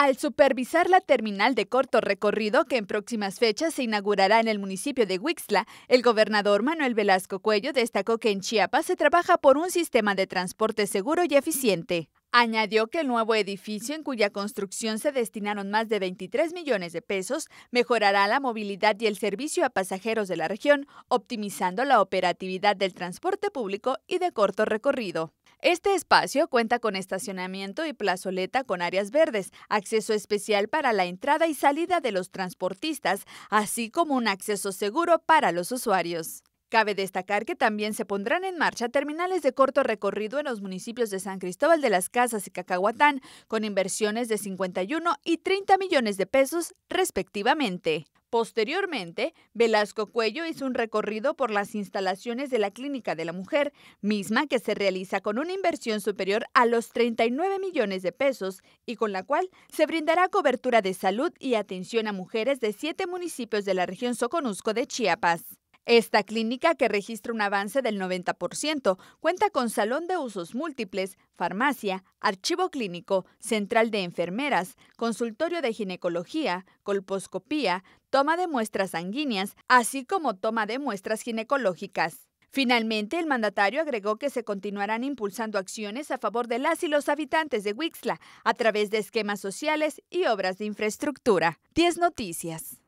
al supervisar la terminal de corto recorrido que en próximas fechas se inaugurará en el municipio de Huixla, el gobernador Manuel Velasco Cuello destacó que en Chiapas se trabaja por un sistema de transporte seguro y eficiente. Añadió que el nuevo edificio, en cuya construcción se destinaron más de 23 millones de pesos, mejorará la movilidad y el servicio a pasajeros de la región, optimizando la operatividad del transporte público y de corto recorrido. Este espacio cuenta con estacionamiento y plazoleta con áreas verdes, acceso especial para la entrada y salida de los transportistas, así como un acceso seguro para los usuarios. Cabe destacar que también se pondrán en marcha terminales de corto recorrido en los municipios de San Cristóbal de las Casas y Cacahuatán, con inversiones de 51 y 30 millones de pesos respectivamente. Posteriormente, Velasco Cuello hizo un recorrido por las instalaciones de la Clínica de la Mujer, misma que se realiza con una inversión superior a los 39 millones de pesos y con la cual se brindará cobertura de salud y atención a mujeres de siete municipios de la región Soconusco de Chiapas. Esta clínica, que registra un avance del 90%, cuenta con salón de usos múltiples, farmacia, archivo clínico, central de enfermeras, consultorio de ginecología, colposcopía, toma de muestras sanguíneas, así como toma de muestras ginecológicas. Finalmente, el mandatario agregó que se continuarán impulsando acciones a favor de las y los habitantes de Wixla a través de esquemas sociales y obras de infraestructura. 10 Noticias.